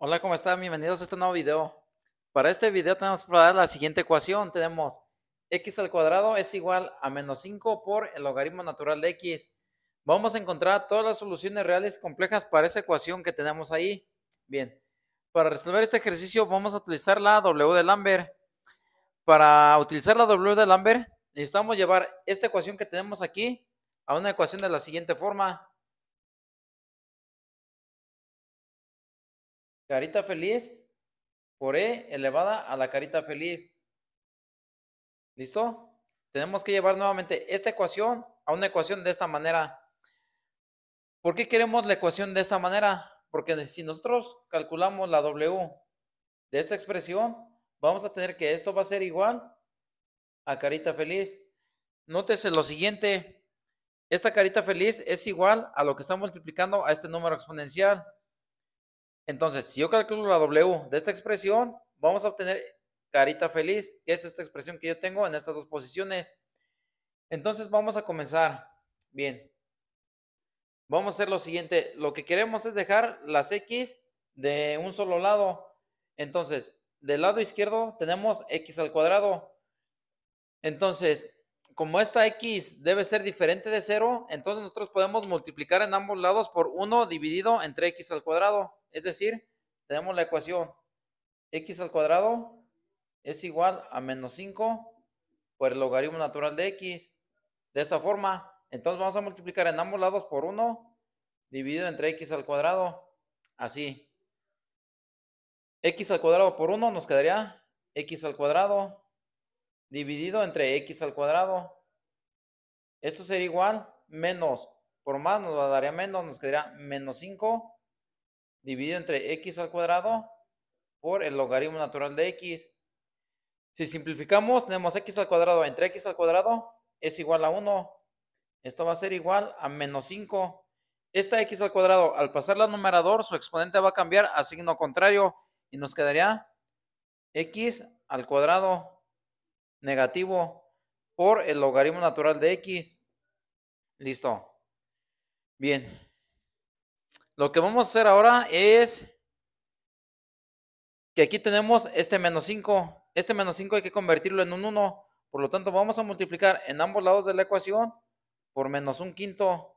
Hola, ¿cómo están? Bienvenidos a este nuevo video. Para este video tenemos que dar la siguiente ecuación. Tenemos x al cuadrado es igual a menos 5 por el logaritmo natural de x. Vamos a encontrar todas las soluciones reales complejas para esa ecuación que tenemos ahí. Bien, para resolver este ejercicio vamos a utilizar la W de Lambert. Para utilizar la W de Lambert necesitamos llevar esta ecuación que tenemos aquí a una ecuación de la siguiente forma. Carita feliz por E elevada a la carita feliz. ¿Listo? Tenemos que llevar nuevamente esta ecuación a una ecuación de esta manera. ¿Por qué queremos la ecuación de esta manera? Porque si nosotros calculamos la W de esta expresión, vamos a tener que esto va a ser igual a carita feliz. Nótese lo siguiente. Esta carita feliz es igual a lo que está multiplicando a este número exponencial. Entonces, si yo calculo la W de esta expresión, vamos a obtener carita feliz, que es esta expresión que yo tengo en estas dos posiciones. Entonces, vamos a comenzar. Bien. Vamos a hacer lo siguiente. Lo que queremos es dejar las X de un solo lado. Entonces, del lado izquierdo tenemos X al cuadrado. Entonces, como esta x debe ser diferente de 0, entonces nosotros podemos multiplicar en ambos lados por 1 dividido entre x al cuadrado. Es decir, tenemos la ecuación x al cuadrado es igual a menos 5 por el logaritmo natural de x. De esta forma, entonces vamos a multiplicar en ambos lados por 1 dividido entre x al cuadrado. Así. x al cuadrado por 1 nos quedaría x al cuadrado dividido entre x al cuadrado. Esto sería igual menos, por más nos daría menos, nos quedaría menos 5 dividido entre x al cuadrado por el logaritmo natural de x. Si simplificamos, tenemos x al cuadrado entre x al cuadrado es igual a 1. Esto va a ser igual a menos 5. Esta x al cuadrado, al pasarla al numerador, su exponente va a cambiar a signo contrario y nos quedaría x al cuadrado negativo por el logaritmo natural de x. Listo. Bien. Lo que vamos a hacer ahora es que aquí tenemos este menos 5. Este menos 5 hay que convertirlo en un 1. Por lo tanto, vamos a multiplicar en ambos lados de la ecuación por menos un quinto.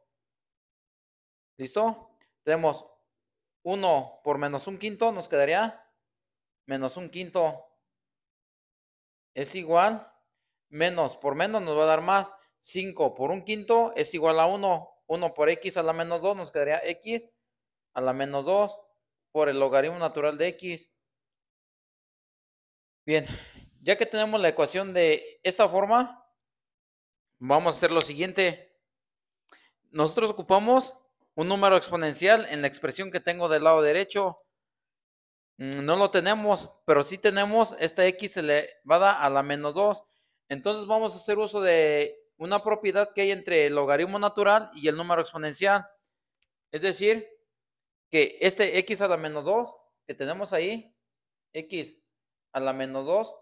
¿Listo? Tenemos 1 por menos un quinto, nos quedaría menos un quinto es igual menos por menos nos va a dar más. 5 por un quinto es igual a 1. 1 por x a la menos 2 nos quedaría x a la menos 2 por el logaritmo natural de x. Bien, ya que tenemos la ecuación de esta forma, vamos a hacer lo siguiente. Nosotros ocupamos un número exponencial en la expresión que tengo del lado derecho. Mm, no lo tenemos, pero sí tenemos esta x elevada a la menos 2. Entonces vamos a hacer uso de una propiedad que hay entre el logaritmo natural y el número exponencial. Es decir, que este x a la menos 2 que tenemos ahí, x a la menos 2,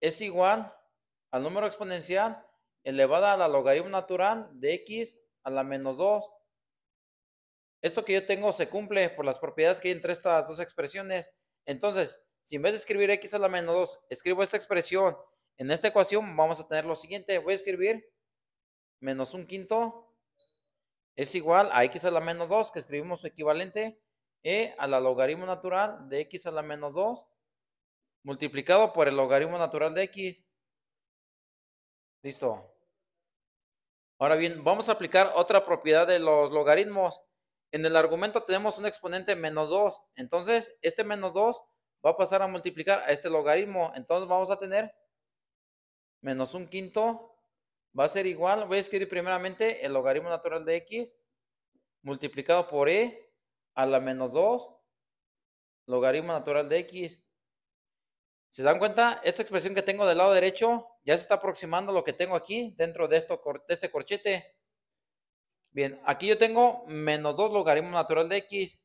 es igual al número exponencial elevada a la logaritmo natural de x a la menos 2 esto que yo tengo se cumple por las propiedades que hay entre estas dos expresiones. Entonces, si en vez de escribir x a la menos 2, escribo esta expresión en esta ecuación, vamos a tener lo siguiente. Voy a escribir menos un quinto es igual a x a la menos 2, que escribimos su equivalente e a la logaritmo natural de x a la menos 2 multiplicado por el logaritmo natural de x. Listo. Ahora bien, vamos a aplicar otra propiedad de los logaritmos en el argumento tenemos un exponente menos 2. Entonces, este menos 2 va a pasar a multiplicar a este logaritmo. Entonces vamos a tener menos un quinto va a ser igual. Voy a escribir primeramente el logaritmo natural de x multiplicado por e a la menos 2 logaritmo natural de x. ¿Se dan cuenta? Esta expresión que tengo del lado derecho ya se está aproximando a lo que tengo aquí dentro de, esto, de este corchete. Bien, aquí yo tengo menos 2 logaritmo natural de x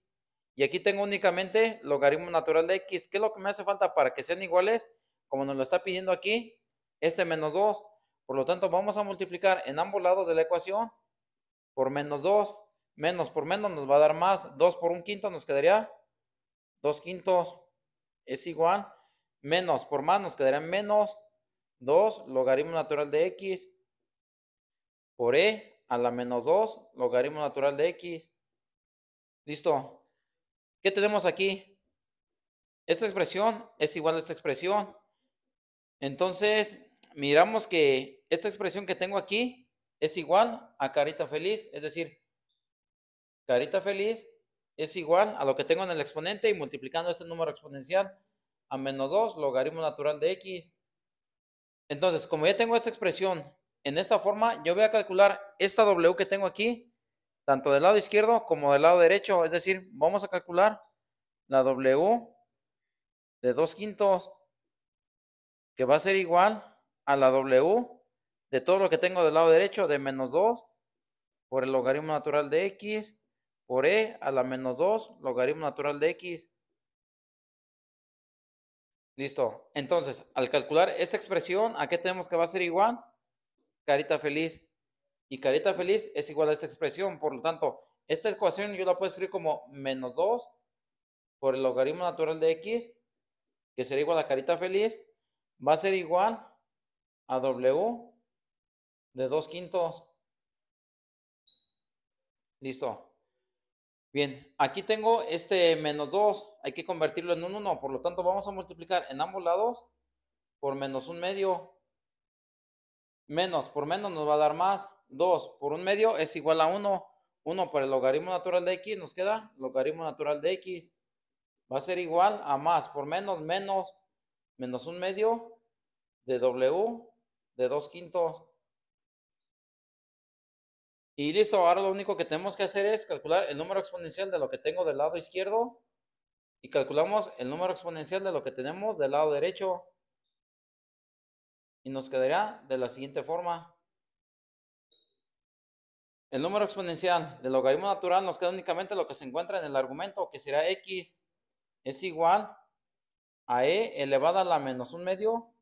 y aquí tengo únicamente logaritmo natural de x. ¿Qué es lo que me hace falta para que sean iguales? Como nos lo está pidiendo aquí, este menos 2. Por lo tanto, vamos a multiplicar en ambos lados de la ecuación por menos 2. Menos por menos nos va a dar más. 2 por un quinto nos quedaría 2 quintos. Es igual. Menos por más nos quedaría menos 2 logaritmo natural de x por e a la menos 2, logaritmo natural de x. Listo. ¿Qué tenemos aquí? Esta expresión es igual a esta expresión. Entonces, miramos que esta expresión que tengo aquí es igual a carita feliz, es decir, carita feliz es igual a lo que tengo en el exponente y multiplicando este número exponencial a menos 2 logaritmo natural de x. Entonces, como ya tengo esta expresión en esta forma yo voy a calcular esta W que tengo aquí, tanto del lado izquierdo como del lado derecho. Es decir, vamos a calcular la W de 2 quintos, que va a ser igual a la W de todo lo que tengo del lado derecho de menos 2 por el logaritmo natural de X por E a la menos 2 logaritmo natural de X. Listo. Entonces, al calcular esta expresión, ¿a qué tenemos que va a ser igual? carita feliz. Y carita feliz es igual a esta expresión. Por lo tanto, esta ecuación yo la puedo escribir como menos 2 por el logaritmo natural de x, que será igual a carita feliz, va a ser igual a w de 2 quintos. Listo. Bien, aquí tengo este menos 2, hay que convertirlo en un 1, por lo tanto vamos a multiplicar en ambos lados por menos un medio menos por menos nos va a dar más. 2 por un medio es igual a 1. 1 por el logaritmo natural de x nos queda logaritmo natural de x. Va a ser igual a más por menos, menos, menos un medio de w de 2 quintos. Y listo, ahora lo único que tenemos que hacer es calcular el número exponencial de lo que tengo del lado izquierdo y calculamos el número exponencial de lo que tenemos del lado derecho y nos quedará de la siguiente forma. El número exponencial del logaritmo natural nos queda únicamente lo que se encuentra en el argumento, que será x es igual a e elevada a la menos un medio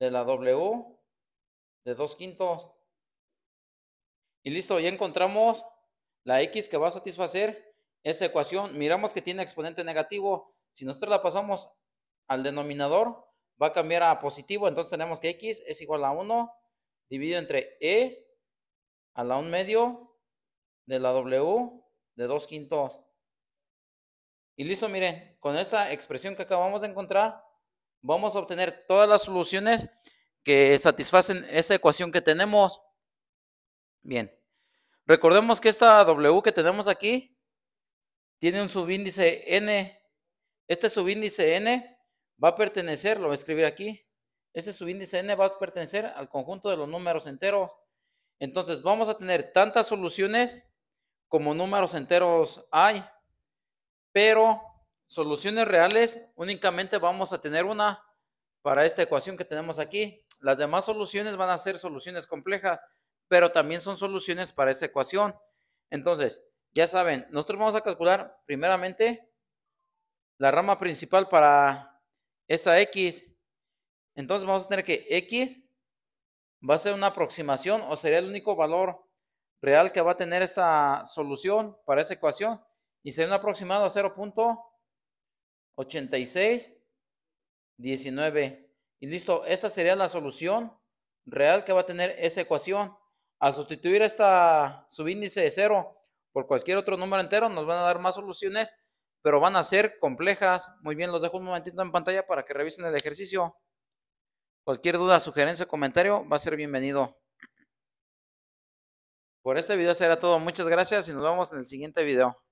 de la w de dos quintos. Y listo, ya encontramos la x que va a satisfacer esa ecuación. Miramos que tiene exponente negativo. Si nosotros la pasamos al denominador, va a cambiar a positivo, entonces tenemos que x es igual a 1 dividido entre e a la 1 medio de la w de 2 quintos. Y listo, miren, con esta expresión que acabamos de encontrar, vamos a obtener todas las soluciones que satisfacen esa ecuación que tenemos. Bien, recordemos que esta W que tenemos aquí tiene un subíndice N. Este subíndice N va a pertenecer, lo voy a escribir aquí, ese subíndice n va a pertenecer al conjunto de los números enteros. Entonces vamos a tener tantas soluciones como números enteros hay, pero soluciones reales únicamente vamos a tener una para esta ecuación que tenemos aquí. Las demás soluciones van a ser soluciones complejas, pero también son soluciones para esa ecuación. Entonces, ya saben, nosotros vamos a calcular primeramente la rama principal para esta X. Entonces vamos a tener que X va a ser una aproximación o sería el único valor real que va a tener esta solución para esa ecuación y sería un aproximado a 0.8619. Y listo, esta sería la solución real que va a tener esa ecuación. Al sustituir esta subíndice de 0 por cualquier otro número entero nos van a dar más soluciones pero van a ser complejas. Muy bien, los dejo un momentito en pantalla para que revisen el ejercicio. Cualquier duda, sugerencia, comentario va a ser bienvenido. Por este video será todo. Muchas gracias y nos vemos en el siguiente video.